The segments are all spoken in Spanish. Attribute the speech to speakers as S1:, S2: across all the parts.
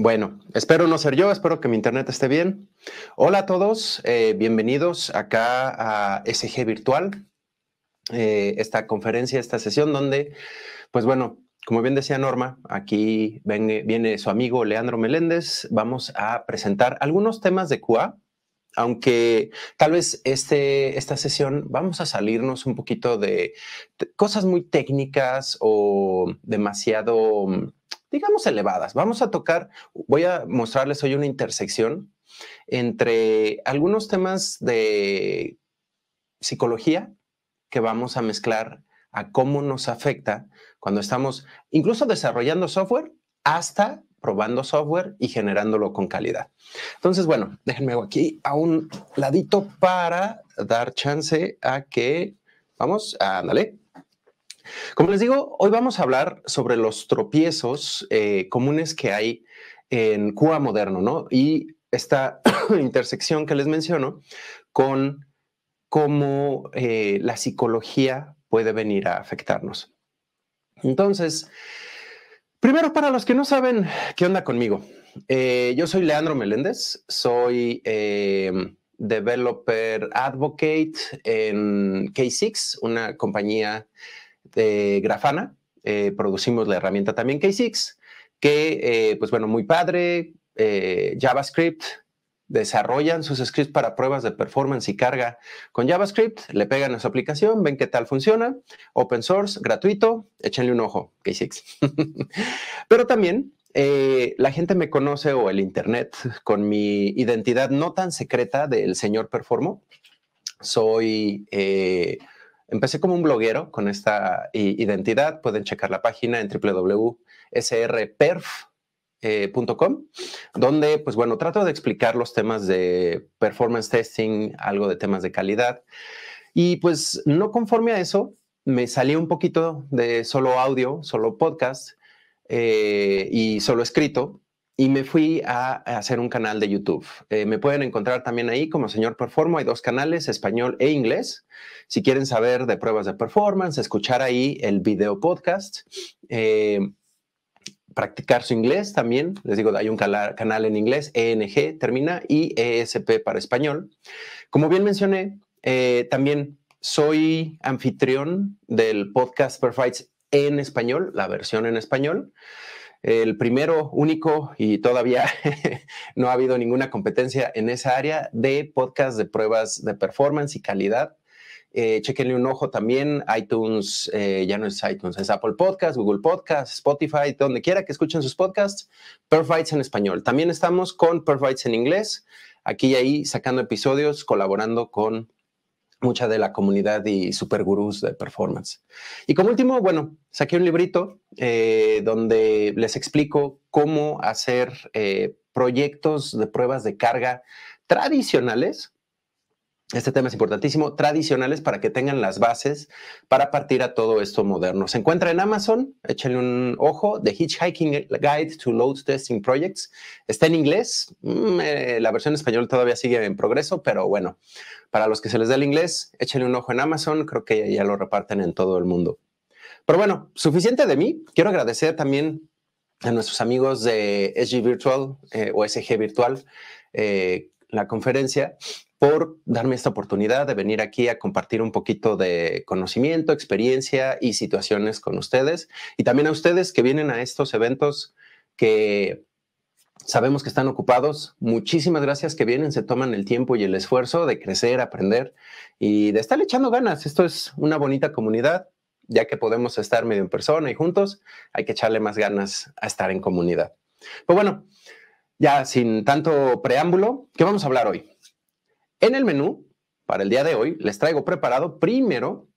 S1: Bueno, espero no ser yo, espero que mi internet esté bien. Hola a todos, eh, bienvenidos acá a SG Virtual, eh, esta conferencia, esta sesión donde, pues bueno, como bien decía Norma, aquí viene, su amigo Leandro Meléndez, vamos a presentar algunos temas de QA, aunque tal vez este, esta sesión vamos a salirnos un poquito de cosas muy técnicas o demasiado digamos, elevadas. Vamos a tocar, voy a mostrarles hoy una intersección entre algunos temas de psicología que vamos a mezclar a cómo nos afecta cuando estamos incluso desarrollando software hasta probando software y generándolo con calidad. Entonces, bueno, déjenme aquí a un ladito para dar chance a que, vamos, ándale, como les digo, hoy vamos a hablar sobre los tropiezos eh, comunes que hay en Cuba moderno, ¿no? Y esta intersección que les menciono con cómo eh, la psicología puede venir a afectarnos. Entonces, primero para los que no saben qué onda conmigo, eh, yo soy Leandro Meléndez, soy em, developer advocate en K6, una compañía Grafana, eh, producimos la herramienta también K6, que, eh, pues bueno, muy padre, eh, JavaScript, desarrollan sus scripts para pruebas de performance y carga con JavaScript, le pegan a su aplicación, ven qué tal funciona, open source, gratuito, échenle un ojo, K6. Pero también la gente me conoce o el Internet con mi identidad no tan secreta del señor Performo. Soy... Empecé como un bloguero con esta identidad. Pueden checar la página en www.srperf.com, eh, donde, pues bueno, trato de explicar los temas de performance testing, algo de temas de calidad. Y pues no conforme a eso, me salí un poquito de solo audio, solo podcast eh, y solo escrito y me fui a hacer un canal de YouTube. Eh, me pueden encontrar también ahí como señor Performo. Hay dos canales, español e inglés. Si quieren saber de pruebas de performance, escuchar ahí el video podcast, eh, practicar su inglés también. Les digo, hay un canal en inglés, ENG termina, y ESP para español. Como bien mencioné, eh, también soy anfitrión del podcast Perfights en español, la versión en español. El primero, único, y todavía no ha habido ninguna competencia en esa área de podcast de pruebas de performance y calidad. Eh, chequenle un ojo también, iTunes, eh, ya no es iTunes, es Apple Podcast, Google Podcast, Spotify, donde quiera que escuchen sus podcasts, Perfites en español. También estamos con Perfights en inglés, aquí y ahí sacando episodios, colaborando con mucha de la comunidad y super gurús de performance. Y como último, bueno, saqué un librito eh, donde les explico cómo hacer eh, proyectos de pruebas de carga tradicionales este tema es importantísimo, tradicionales para que tengan las bases para partir a todo esto moderno. Se encuentra en Amazon, échenle un ojo, The Hitchhiking Guide to Load Testing Projects. Está en inglés, mm, eh, la versión en español todavía sigue en progreso, pero bueno, para los que se les da el inglés, échenle un ojo en Amazon, creo que ya lo reparten en todo el mundo. Pero bueno, suficiente de mí, quiero agradecer también a nuestros amigos de SG Virtual eh, o SG Virtual. Eh, la conferencia por darme esta oportunidad de venir aquí a compartir un poquito de conocimiento, experiencia y situaciones con ustedes. Y también a ustedes que vienen a estos eventos que sabemos que están ocupados. Muchísimas gracias que vienen, se toman el tiempo y el esfuerzo de crecer, aprender y de estar echando ganas. Esto es una bonita comunidad. Ya que podemos estar medio en persona y juntos, hay que echarle más ganas a estar en comunidad. Pero pues bueno, ya sin tanto preámbulo, ¿qué vamos a hablar hoy? En el menú para el día de hoy les traigo preparado primero,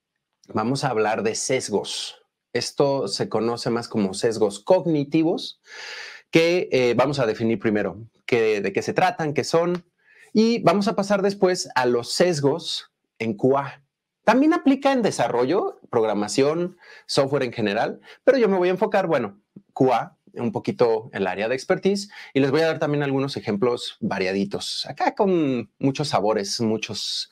S1: vamos a hablar de sesgos. Esto se conoce más como sesgos cognitivos, que eh, vamos a definir primero que, de qué se tratan, qué son, y vamos a pasar después a los sesgos en QA. También aplica en desarrollo, programación, software en general, pero yo me voy a enfocar, bueno, QA un poquito el área de expertise y les voy a dar también algunos ejemplos variaditos, acá con muchos sabores, muchos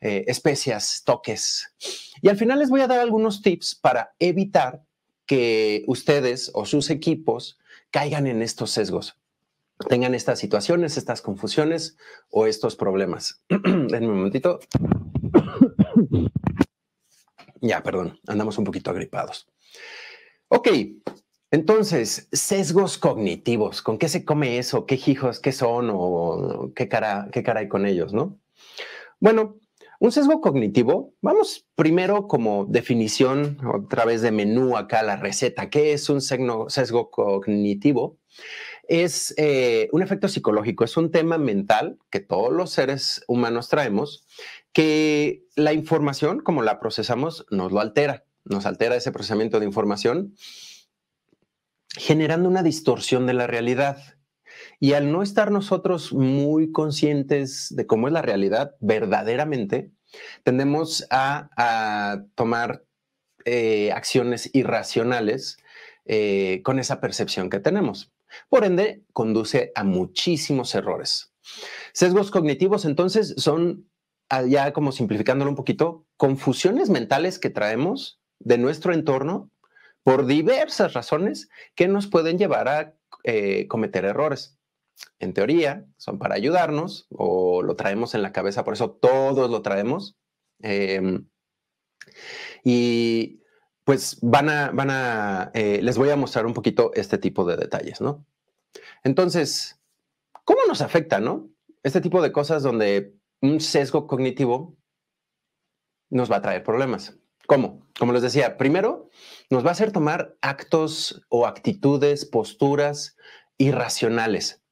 S1: eh, especias, toques. Y al final les voy a dar algunos tips para evitar que ustedes o sus equipos caigan en estos sesgos, tengan estas situaciones, estas confusiones o estos problemas. En un momentito. ya, perdón, andamos un poquito agripados. Ok, entonces, sesgos cognitivos, ¿con qué se come eso? ¿Qué hijos, qué son o qué cara, qué cara hay con ellos, no? Bueno, un sesgo cognitivo, vamos primero como definición a través de menú acá la receta. ¿Qué es un sesgo cognitivo? Es eh, un efecto psicológico, es un tema mental que todos los seres humanos traemos, que la información, como la procesamos, nos lo altera, nos altera ese procesamiento de información generando una distorsión de la realidad. Y al no estar nosotros muy conscientes de cómo es la realidad verdaderamente, tendemos a, tomar eh, acciones irracionales eh, con esa percepción que tenemos. Por ende, conduce a muchísimos errores. Sesgos cognitivos, entonces, son, ah, ya como simplificándolo un poquito, confusiones mentales que traemos de nuestro entorno por diversas razones que nos pueden llevar a eh, cometer errores. En teoría, son para ayudarnos o lo traemos en la cabeza, por eso todos lo traemos. Em, y pues van a, van a, eh, les voy a mostrar un poquito este tipo de detalles, ¿no? Entonces, ¿cómo nos afecta, no? Este tipo de cosas donde un sesgo cognitivo nos va a traer problemas. ¿Cómo? Como les decía, primero nos va a hacer tomar actos o actitudes, posturas irracionales.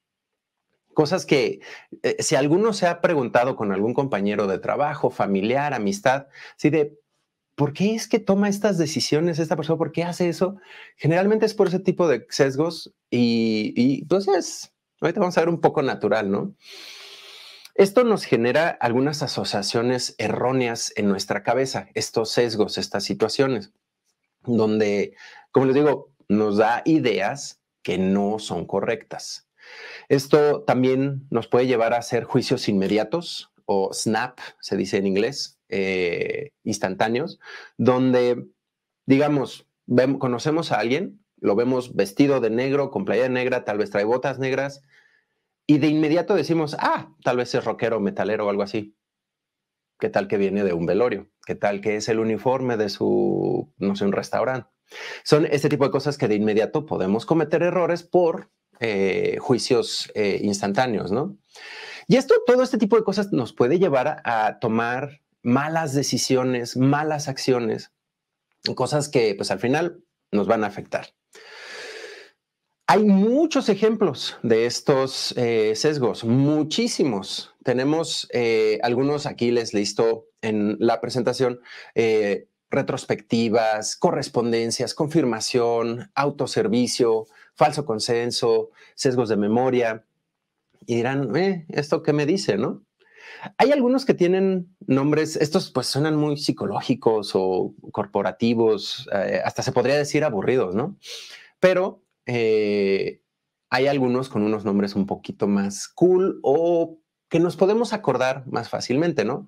S1: Cosas que eh, si alguno se ha preguntado con algún compañero de trabajo, familiar, amistad, si de ¿por qué es que toma estas decisiones esta persona? ¿Por qué hace eso? Generalmente es por ese tipo de sesgos y, y entonces, pues, ahorita vamos a ver un poco natural, ¿no? Esto nos genera algunas asociaciones erróneas en nuestra cabeza, estos sesgos, estas situaciones, donde, como les digo, nos da ideas que no son correctas. Esto también nos puede llevar a hacer juicios inmediatos o snap, se dice en inglés, eh, instantáneos, donde, digamos, conocemos a alguien, lo vemos vestido de negro, con playa negra, tal vez trae botas negras, y de inmediato decimos, ah, tal vez es rockero, metalero o algo así. ¿Qué tal que viene de un velorio? ¿Qué tal que es el uniforme de su, no sé, un restaurante? Son este tipo de cosas que de inmediato podemos cometer errores por eh, juicios eh, instantáneos, ¿no? Y esto, todo este tipo de cosas nos puede llevar a, tomar malas decisiones, malas acciones, cosas que pues al final nos van a afectar. Hay muchos ejemplos de estos eh, sesgos, muchísimos. Tenemos eh, algunos aquí, les listo en la presentación, eh, retrospectivas, correspondencias, confirmación, autoservicio, falso consenso, sesgos de memoria. Y dirán, ¿esto qué me dice, no? Hay algunos que tienen nombres, estos pues suenan muy psicológicos o corporativos, hasta se podría decir aburridos, ¿no? Pero eh, hay algunos con unos nombres un poquito más cool o que nos podemos acordar más fácilmente, ¿no?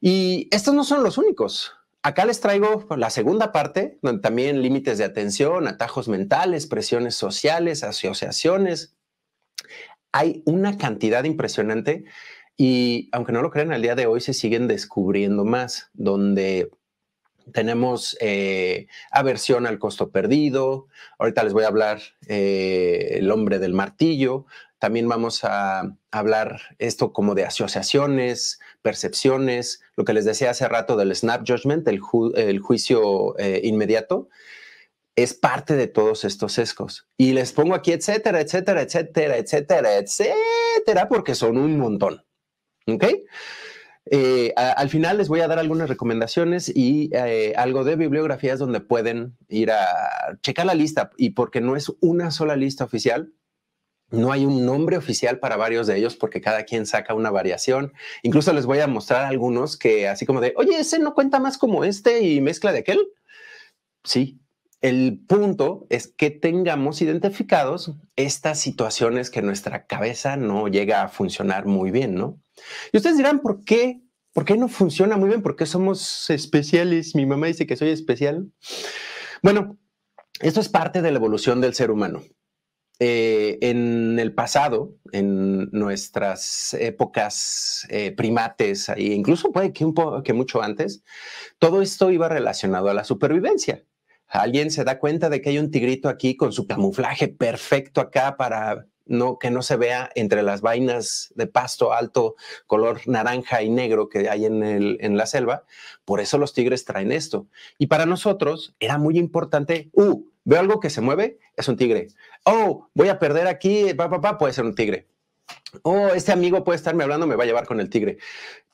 S1: Y estos no son los únicos. Acá les traigo la segunda parte, donde también límites de atención, atajos mentales, presiones sociales, asociaciones. Hay una cantidad impresionante y aunque no lo crean, al día de hoy se siguen descubriendo más, donde tenemos eh, aversión al costo perdido, ahorita les voy a hablar eh, el hombre del martillo, también vamos a hablar esto como de asociaciones, percepciones, lo que les decía hace rato del snap judgment, el, juicio eh, inmediato, es parte de todos estos sesgos. Y les pongo aquí, etcétera, etcétera, etcétera, etcétera, etcétera, porque son un montón. ¿Ok? Eh, al final les voy a dar algunas recomendaciones y eh, algo de bibliografías donde pueden ir a checar la lista y porque no es una sola lista oficial. No hay un nombre oficial para varios de ellos porque cada quien saca una variación. Incluso les voy a mostrar algunos que así como de, oye, ese no cuenta más como este y mezcla de aquel. Sí, el punto es que tengamos identificados estas situaciones que nuestra cabeza no llega a funcionar muy bien, ¿no? Y ustedes dirán, ¿por qué? ¿Por qué no funciona muy bien? ¿Por qué somos especiales? Mi mamá dice que soy especial. Bueno, esto es parte de la evolución del ser humano. Eh, en el pasado, en nuestras épocas eh, primates, e incluso puede que, que mucho antes, todo esto iba relacionado a la supervivencia alguien se da cuenta de que hay un tigrito aquí con su camuflaje perfecto acá para no, que no se vea entre las vainas de pasto alto, color naranja y negro que hay en, la selva. Por eso los tigres traen esto. Y para nosotros era muy importante, uh, veo algo que se mueve, es un tigre. Oh, voy a perder aquí, papá, puede ser un tigre. Oh, este amigo puede estarme hablando, me va a llevar con el tigre.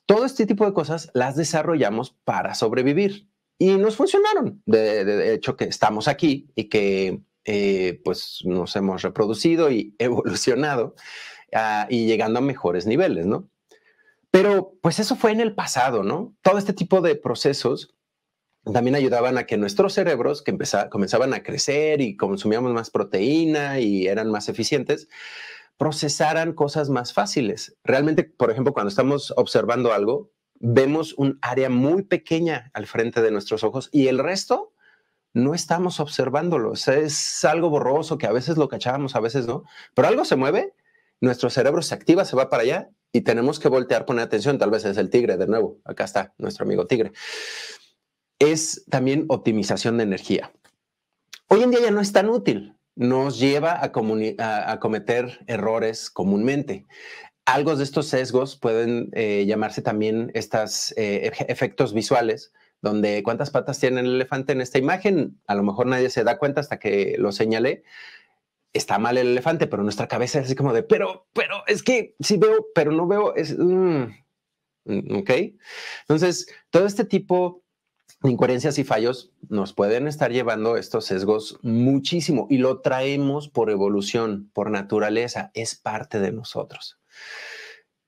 S1: Todo este tipo de cosas las desarrollamos para sobrevivir y nos funcionaron. De, hecho, que estamos aquí y que eh, pues nos hemos reproducido y evolucionado ah, y llegando a mejores niveles, ¿no? Pero pues eso fue en el pasado, ¿no? Todo este tipo de procesos también ayudaban a que nuestros cerebros, que comenzaban a crecer y consumíamos más proteína y eran más eficientes, procesaran cosas más fáciles. Realmente, por ejemplo, cuando estamos observando algo, vemos un área muy pequeña al frente de nuestros ojos y el resto no estamos observándolo. es algo borroso que a veces lo cachábamos, a veces no, pero algo se mueve, nuestro cerebro se activa, se va para allá y tenemos que voltear, poner atención. Tal vez es el tigre de nuevo. Acá está nuestro amigo tigre. Es también optimización de energía. Hoy en día ya no es tan útil nos lleva a, a, a, cometer errores comúnmente. Algunos de estos sesgos pueden eh, llamarse también estos eh, efectos visuales, donde cuántas patas tiene el elefante en esta imagen, a lo mejor nadie se da cuenta hasta que lo señalé. Está mal el elefante, pero nuestra cabeza es así como de, pero, pero, es que sí veo, pero no veo, es, mm, mm, ok. Entonces, todo este tipo de incoherencias y fallos nos pueden estar llevando estos sesgos muchísimo y lo traemos por evolución, por naturaleza, es parte de nosotros.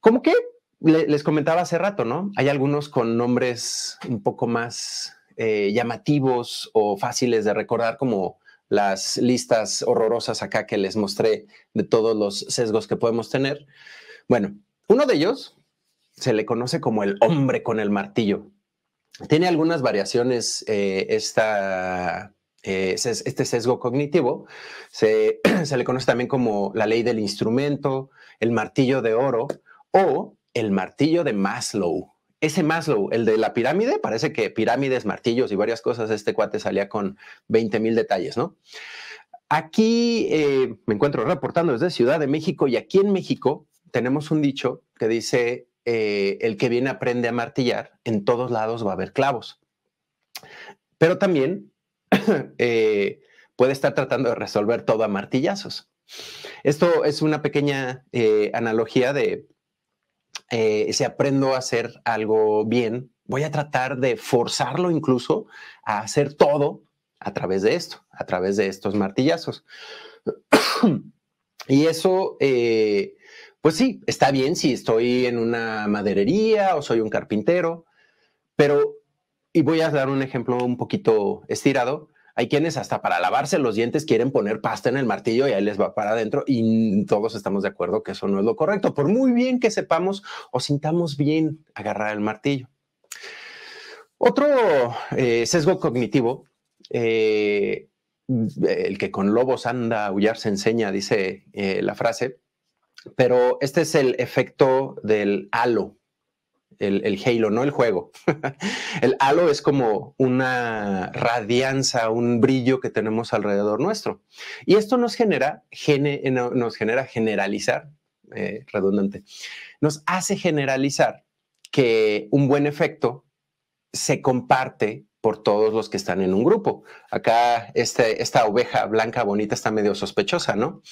S1: Como que les comentaba hace rato, ¿no? Hay algunos con nombres un poco más eh, llamativos o fáciles de recordar, como las listas horrorosas acá que les mostré de todos los sesgos que podemos tener. Bueno, uno de ellos se le conoce como el hombre con el martillo. Tiene algunas variaciones eh, esta, eh, este sesgo cognitivo se, le conoce también como la ley del instrumento, el martillo de oro o el martillo de Maslow. Ese Maslow, el de la pirámide, parece que pirámides, martillos y varias cosas, este cuate salía con 20 mil detalles, ¿no? Aquí eh, me encuentro reportando desde Ciudad de México y aquí en México tenemos un dicho que dice, eh, el que viene aprende a martillar, en todos lados va a haber clavos. Pero también Eh, puede estar tratando de resolver todo a martillazos. Esto es una pequeña eh, analogía de eh, si aprendo a hacer algo bien, voy a tratar de forzarlo incluso a hacer todo a través de esto, a través de estos martillazos. y eso, pues sí, está bien si estoy en una maderería o soy un carpintero, pero, y voy a dar un ejemplo un poquito estirado, hay quienes hasta para lavarse los dientes quieren poner pasta en el martillo y ahí les va para adentro y todos estamos de acuerdo que eso no es lo correcto, por muy bien que sepamos o sintamos bien agarrar el martillo. Otro eh, sesgo cognitivo, eh, el que con lobos anda, a aullar se enseña, dice eh, la frase, pero este es el efecto del halo el, Halo, no el juego. el halo es como una radianza, un brillo que tenemos alrededor nuestro. Y esto nos genera, eh, nos genera generalizar, eh, redundante, nos hace generalizar que un buen efecto se comparte por todos los que están en un grupo. Acá este, esta oveja blanca bonita está medio sospechosa, ¿no?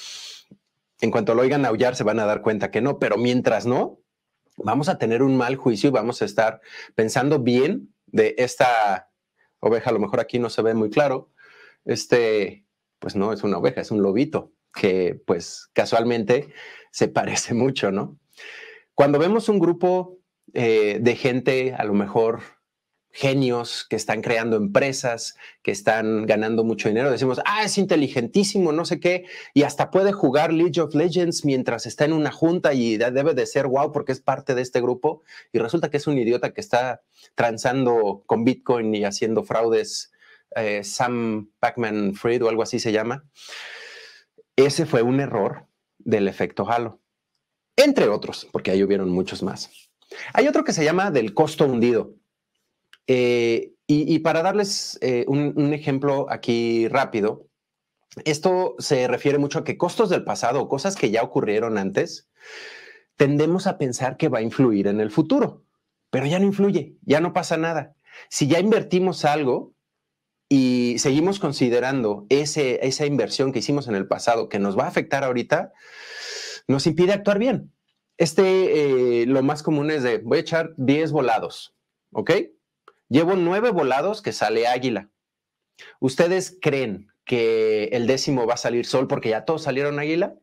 S1: En cuanto lo oigan aullar se van a dar cuenta que no, pero mientras no, vamos a tener un mal juicio y vamos a estar pensando bien de esta oveja, a lo mejor aquí no se ve muy claro, este, pues no es una oveja, es un lobito que pues casualmente se parece mucho, ¿no? Cuando vemos un grupo eh, de gente a lo mejor genios que están creando empresas, que están ganando mucho dinero. Decimos, ah, es inteligentísimo, no sé qué, y hasta puede jugar League of Legends mientras está en una junta y debe de ser wow porque es parte de este grupo. Y resulta que es un idiota que está transando con Bitcoin y haciendo fraudes. Eh, Sam Pacman Freed o algo así se llama. Ese fue un error del efecto halo, entre otros, porque ahí hubieron muchos más. Hay otro que se llama del costo hundido eh, y, para darles eh, un, ejemplo aquí rápido, esto se refiere mucho a que costos del pasado o cosas que ya ocurrieron antes, tendemos a pensar que va a influir en el futuro, pero ya no influye, ya no pasa nada. Si ya invertimos algo y seguimos considerando esa inversión que hicimos en el pasado que nos va a afectar ahorita, nos impide actuar bien. Este, eh, lo más común es de voy a echar 10 volados, ¿ok? Llevo nueve volados que sale águila. ¿Ustedes creen que el décimo va a salir sol porque ya todos salieron águila?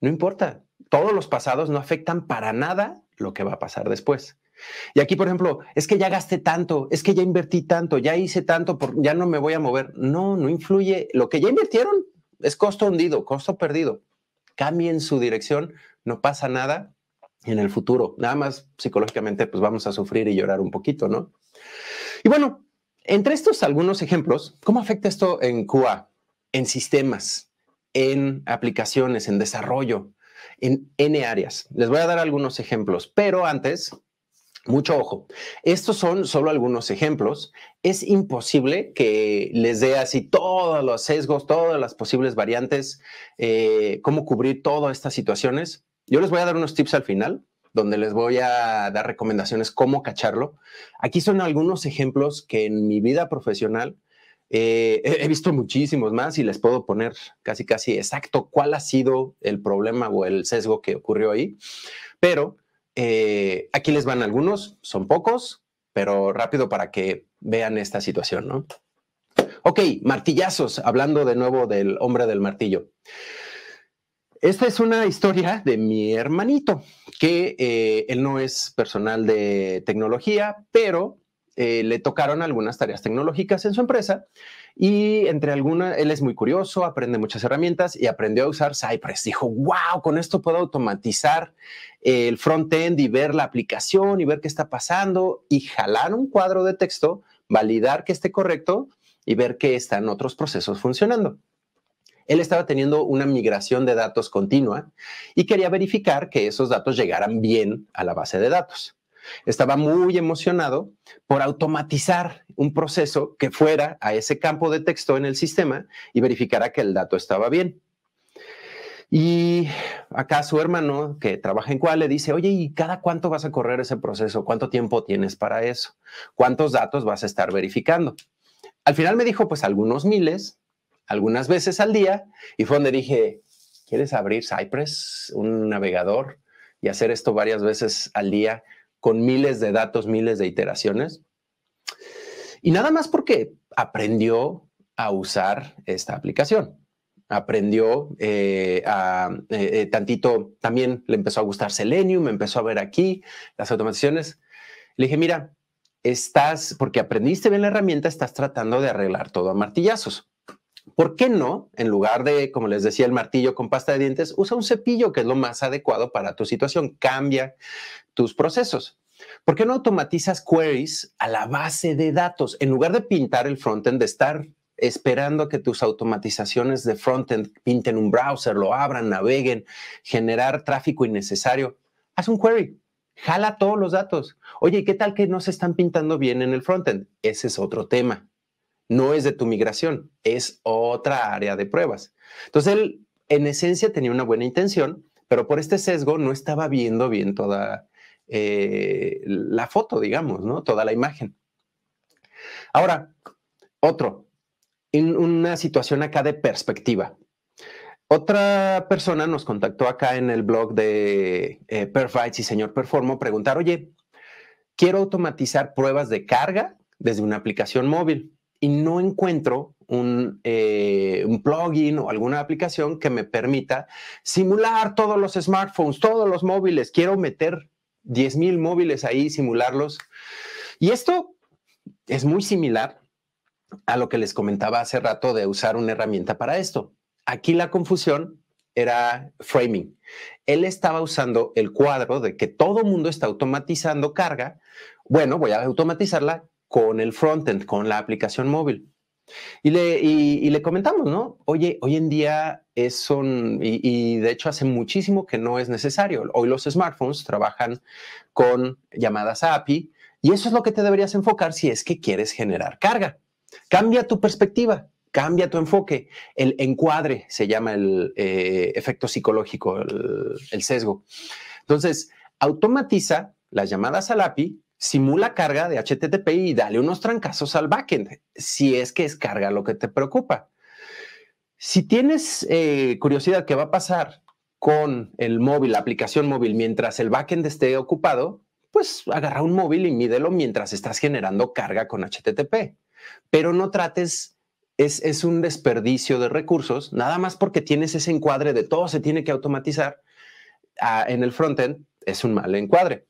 S1: No importa. Todos los pasados no afectan para nada lo que va a pasar después. Y aquí, por ejemplo, es que ya gasté tanto, es que ya invertí tanto, ya hice tanto, por, ya no me voy a mover. No, no influye. Lo que ya invirtieron es costo hundido, costo perdido. Cambien su dirección, no pasa nada en el futuro. Nada más psicológicamente, pues vamos a sufrir y llorar un poquito, ¿no? Y bueno, entre estos algunos ejemplos, ¿cómo afecta esto en QA, En sistemas, en aplicaciones, en desarrollo, en N áreas. Les voy a dar algunos ejemplos, pero antes, mucho ojo, estos son solo algunos ejemplos. Es imposible que les dé así todos los sesgos, todas las posibles variantes, eh, cómo cubrir todas estas situaciones yo les voy a dar unos tips al final, donde les voy a dar recomendaciones cómo cacharlo. Aquí son algunos ejemplos que en mi vida profesional eh, he visto muchísimos más y les puedo poner casi, casi exacto cuál ha sido el problema o el sesgo que ocurrió ahí. Pero eh, aquí les van algunos, son pocos, pero rápido para que vean esta situación, ¿no? Ok, martillazos, hablando de nuevo del hombre del martillo. Esta es una historia de mi hermanito, que eh, él no es personal de tecnología, pero eh, le tocaron algunas tareas tecnológicas en su empresa y entre algunas, él es muy curioso, aprende muchas herramientas y aprendió a usar Cypress. Dijo, wow, con esto puedo automatizar el front-end y ver la aplicación y ver qué está pasando y jalar un cuadro de texto, validar que esté correcto y ver que están otros procesos funcionando él estaba teniendo una migración de datos continua y quería verificar que esos datos llegaran bien a la base de datos. Estaba muy emocionado por automatizar un proceso que fuera a ese campo de texto en el sistema y verificara que el dato estaba bien. Y acá su hermano, que trabaja en cual, le dice, oye, ¿y cada cuánto vas a correr ese proceso? ¿Cuánto tiempo tienes para eso? ¿Cuántos datos vas a estar verificando? Al final me dijo, pues algunos miles, algunas veces al día y fue donde dije, ¿quieres abrir Cypress, un navegador, y hacer esto varias veces al día con miles de datos, miles de iteraciones? Y nada más porque aprendió a usar esta aplicación. Aprendió eh, a eh, eh, tantito, también le empezó a gustar Selenium, empezó a ver aquí las automatizaciones. Le dije, mira, estás, porque aprendiste bien la herramienta, estás tratando de arreglar todo a martillazos. ¿Por qué no, en lugar de, como les decía, el martillo con pasta de dientes, usa un cepillo que es lo más adecuado para tu situación? Cambia tus procesos. ¿Por qué no automatizas queries a la base de datos? En lugar de pintar el frontend, de estar esperando que tus automatizaciones de frontend pinten un browser, lo abran, naveguen, generar tráfico innecesario, haz un query. Jala todos los datos. Oye, ¿qué tal que no se están pintando bien en el frontend? Ese es otro tema no es de tu migración, es otra área de pruebas. Entonces él, en esencia, tenía una buena intención, pero por este sesgo no estaba viendo bien toda eh, la foto, digamos, ¿no? Toda la imagen. Ahora, otro, en una situación acá de perspectiva. Otra persona nos contactó acá en el blog de eh, Perfights y señor Performo preguntar, oye, quiero automatizar pruebas de carga desde una aplicación móvil y no encuentro eh, un, plugin o alguna aplicación que me permita simular todos los smartphones, todos los móviles. Quiero meter 10.000 móviles ahí, simularlos. Y esto es muy similar a lo que les comentaba hace rato de usar una herramienta para esto. Aquí la confusión era framing. Él estaba usando el cuadro de que todo mundo está automatizando carga. Bueno, voy a automatizarla con el frontend, con la aplicación móvil. Y le, le comentamos, ¿no? Oye, hoy en día es un, y, de hecho hace muchísimo que no es necesario. Hoy los smartphones trabajan con llamadas a API y eso es lo que te deberías enfocar si es que quieres generar carga. Cambia tu perspectiva, cambia tu enfoque. El encuadre se llama el eh, efecto psicológico, el, el sesgo. Entonces, automatiza las llamadas al API simula carga de HTTP y dale unos trancazos al backend, si es que es carga lo que te preocupa. Si tienes eh, curiosidad qué va a pasar con el móvil, la aplicación móvil, mientras el backend esté ocupado, pues agarra un móvil y mídelo mientras estás generando carga con HTTP. Pero no trates, es, es un desperdicio de recursos, nada más porque tienes ese encuadre de todo se tiene que automatizar ah, en el frontend, es un mal encuadre.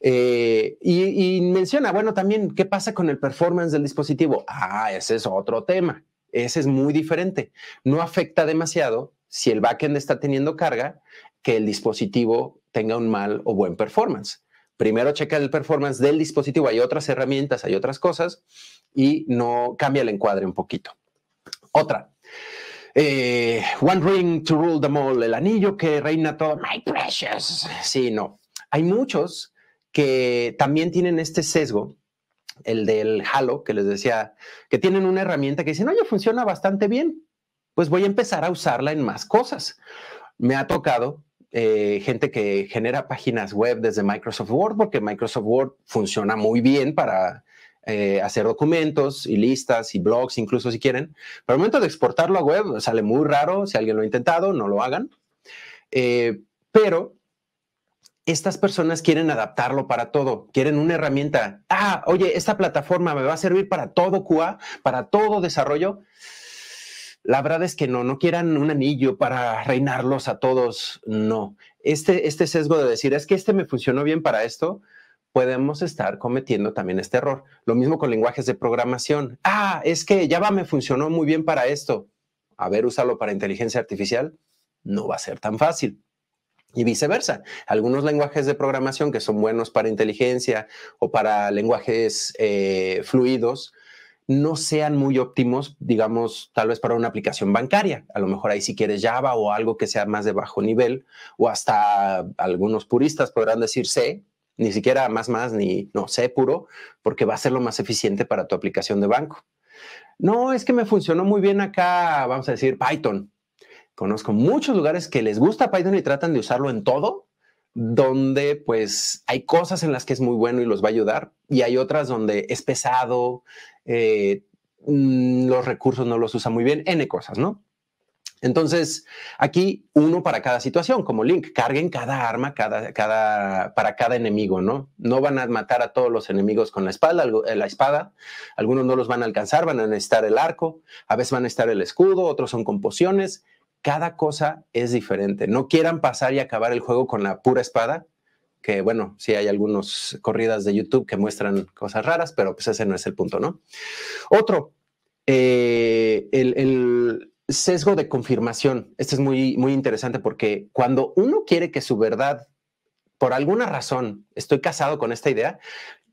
S1: Eh, y, y, menciona, bueno, también, ¿qué pasa con el performance del dispositivo? Ah, ese es otro tema. Ese es muy diferente. No afecta demasiado si el backend está teniendo carga que el dispositivo tenga un mal o buen performance. Primero checa el performance del dispositivo. Hay otras herramientas, hay otras cosas y no cambia el encuadre un poquito. Otra. Eh, One Ring to Rule Them All, el anillo que reina todo, My Precious. Sí, no. Hay muchos que también tienen este sesgo, el del Halo, que les decía, que tienen una herramienta que dicen, oye, funciona bastante bien, pues voy a empezar a usarla en más cosas. Me ha tocado eh, gente que genera páginas web desde Microsoft Word, porque Microsoft Word funciona muy bien para eh, hacer documentos y listas y blogs, incluso si quieren. Pero al momento de exportarlo a web sale muy raro. Si alguien lo ha intentado, no lo hagan. Eh, pero estas personas quieren adaptarlo para todo, quieren una herramienta. Ah, oye, esta plataforma me va a servir para todo QA, para todo desarrollo. La verdad es que no, no quieran un anillo para reinarlos a todos, no. Este, este sesgo de decir, es que este me funcionó bien para esto, podemos estar cometiendo también este error. Lo mismo con lenguajes de programación. Ah, es que Java me funcionó muy bien para esto. A ver, usarlo para inteligencia artificial. No va a ser tan fácil. Y viceversa, algunos lenguajes de programación que son buenos para inteligencia o para lenguajes eh, fluidos, no sean muy óptimos, digamos, tal vez para una aplicación bancaria. A lo mejor ahí si quieres Java o algo que sea más de bajo nivel, o hasta algunos puristas podrán decir C, ni siquiera más más ni no sé puro, porque va a ser lo más eficiente para tu aplicación de banco. No, es que me funcionó muy bien acá, vamos a decir Python. Conozco muchos lugares que les gusta Python y tratan de usarlo en todo, donde pues hay cosas en las que es muy bueno y los va a ayudar y hay otras donde es pesado, eh, mm, los recursos no los usa muy bien, n cosas, ¿no? Entonces, aquí uno para cada situación, como Link, carguen cada arma cada, para cada enemigo, ¿no? No van a matar a todos los enemigos con la, espada, eh, la espada, algunos no los van a alcanzar, van a necesitar el arco, a veces van a necesitar el escudo, otros son con pociones, cada cosa es diferente. No quieran pasar y acabar el juego con la pura espada, que bueno, sí hay algunas corridas de YouTube que muestran cosas raras, pero pues ese no es el punto, ¿no? Otro, eh, el sesgo de confirmación. Esto es muy, muy interesante porque cuando uno quiere que su verdad, por alguna razón, estoy casado con esta idea,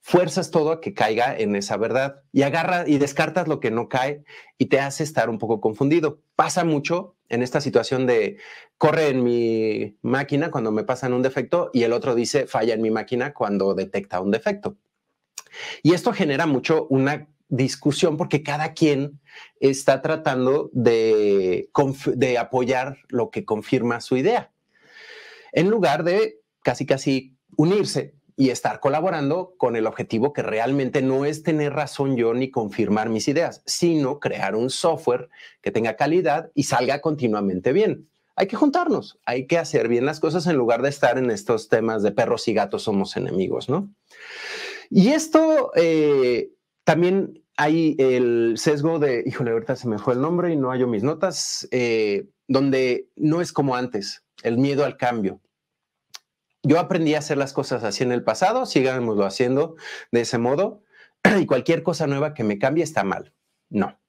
S1: fuerzas todo a que caiga en esa verdad y agarra y descartas lo que no cae y te hace estar un poco confundido. Pasa mucho en esta situación de corre en mi máquina cuando me pasan un defecto y el otro dice falla en mi máquina cuando detecta un defecto. Y esto genera mucho una discusión porque cada quien está tratando de, de apoyar lo que confirma su idea, en lugar de casi casi unirse y estar colaborando con el objetivo que realmente no es tener razón yo ni confirmar mis ideas, sino crear un software que tenga calidad y salga continuamente bien. Hay que juntarnos, hay que hacer bien las cosas en lugar de estar en estos temas de perros y gatos somos enemigos, ¿no? Y esto eh, también hay el sesgo de, híjole, ahorita se me fue el nombre y no hallo mis notas, eh, donde no es como antes, el miedo al cambio. Yo aprendí a hacer las cosas así en el pasado, sigámoslo haciendo de ese modo, y cualquier cosa nueva que me cambie está mal. No.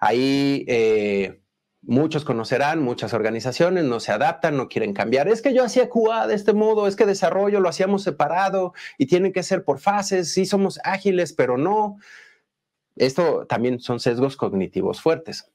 S1: Ahí eh, Muchos conocerán, muchas organizaciones no se adaptan, no quieren cambiar. Es que yo hacía QA de este modo, es que desarrollo lo hacíamos separado y tienen que ser por fases, sí somos ágiles, pero no. Esto también son sesgos cognitivos fuertes.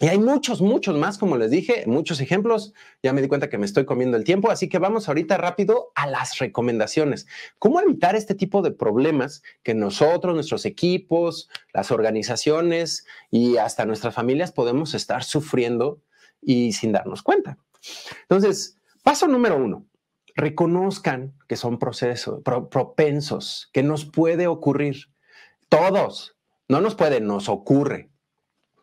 S1: Y hay muchos, muchos más, como les dije, muchos ejemplos. Ya me di cuenta que me estoy comiendo el tiempo, así que vamos ahorita rápido a las recomendaciones. ¿Cómo evitar este tipo de problemas que nosotros, nuestros equipos, las organizaciones y hasta nuestras familias podemos estar sufriendo y sin darnos cuenta? Entonces, paso número uno, reconozcan que son procesos, propensos, que nos puede ocurrir. Todos, no nos puede, nos ocurre.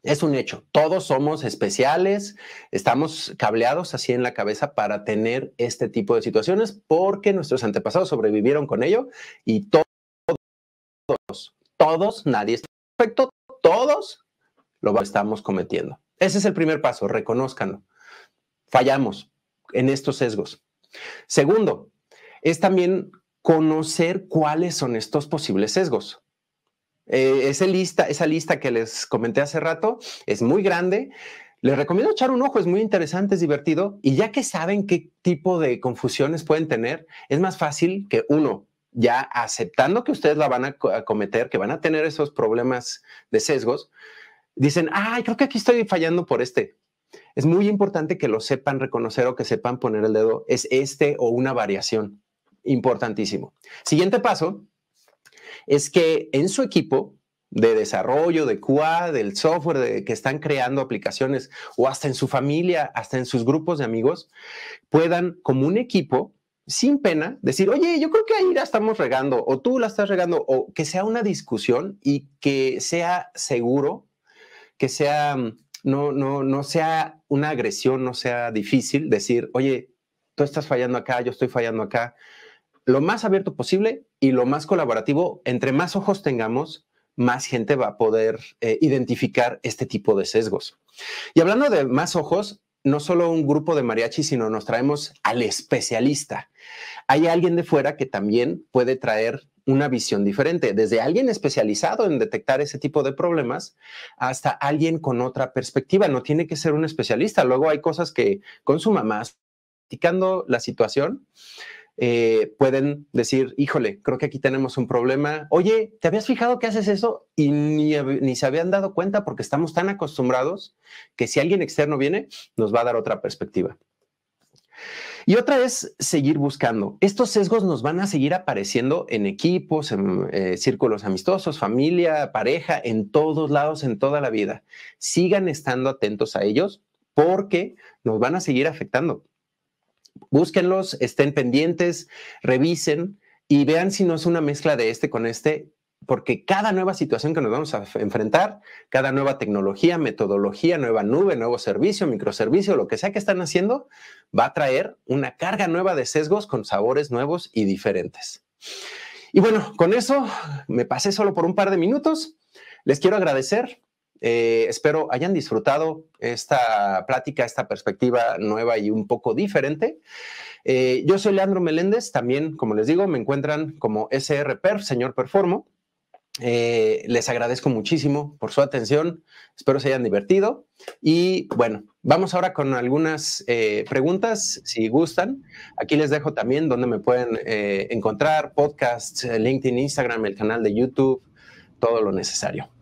S1: Es un hecho. Todos somos especiales, estamos cableados así en la cabeza para tener este tipo de situaciones porque nuestros antepasados sobrevivieron con ello y todos, todos, nadie está perfecto, todos lo estamos cometiendo. Ese es el primer paso, reconozcanlo, Fallamos en estos sesgos. Segundo, es también conocer cuáles son estos posibles sesgos. Eh, esa, lista, esa lista que les comenté hace rato es muy grande. Les recomiendo echar un ojo, es muy interesante, es divertido. Y ya que saben qué tipo de confusiones pueden tener, es más fácil que uno, ya aceptando que ustedes la van a, a cometer, que van a tener esos problemas de sesgos, dicen, ay, creo que aquí estoy fallando por este. Es muy importante que lo sepan reconocer o que sepan poner el dedo, es este o una variación. Importantísimo. Siguiente paso, es que en su equipo de desarrollo, de QA, del software, que están creando aplicaciones, o hasta en su familia, hasta en sus grupos de amigos, puedan como un equipo, sin pena, decir, oye, yo creo que ahí la estamos regando, o tú la estás regando, o que sea una discusión y que sea seguro, que sea, mm, no, no, no sea una agresión, no sea difícil decir, oye, tú estás fallando acá, yo estoy fallando acá, lo más abierto posible y lo más colaborativo. Entre más ojos tengamos, más gente va a poder eh, identificar este tipo de sesgos. Y hablando de más ojos, no solo un grupo de mariachi, sino nos traemos al especialista. Hay alguien de fuera que también puede traer una visión diferente, desde alguien especializado en detectar ese tipo de problemas hasta alguien con otra perspectiva. No tiene que ser un especialista. Luego hay cosas que con su mamá, la situación, eh, pueden decir, híjole, creo que aquí tenemos un problema. Oye, ¿te habías fijado que haces eso? Y ni, se habían dado cuenta porque estamos tan acostumbrados que si alguien externo viene, nos va a dar otra perspectiva. Y otra es seguir buscando. Estos sesgos nos van a seguir apareciendo en equipos, en eh, círculos amistosos, familia, pareja, en todos lados, en toda la vida. Sigan estando atentos a ellos porque nos van a seguir afectando búsquenlos, estén pendientes, revisen y vean si no es una mezcla de este con este, porque cada nueva situación que nos vamos a enfrentar, cada nueva tecnología, metodología, nueva nube, nuevo servicio, microservicio, lo que sea que están haciendo, va a traer una carga nueva de sesgos con sabores nuevos y diferentes. Y bueno, con eso me pasé solo por un par de minutos. Les quiero agradecer eh, espero hayan disfrutado esta plática, esta perspectiva nueva y un poco diferente. Eh, yo soy Leandro Meléndez, también, como les digo, me encuentran como SR Per, señor Performo. Eh, les agradezco muchísimo por su atención, espero se hayan divertido y bueno, vamos ahora con algunas preguntas, si gustan. Aquí les dejo también donde me pueden encontrar, podcasts, LinkedIn, Instagram, el canal de YouTube, todo lo necesario.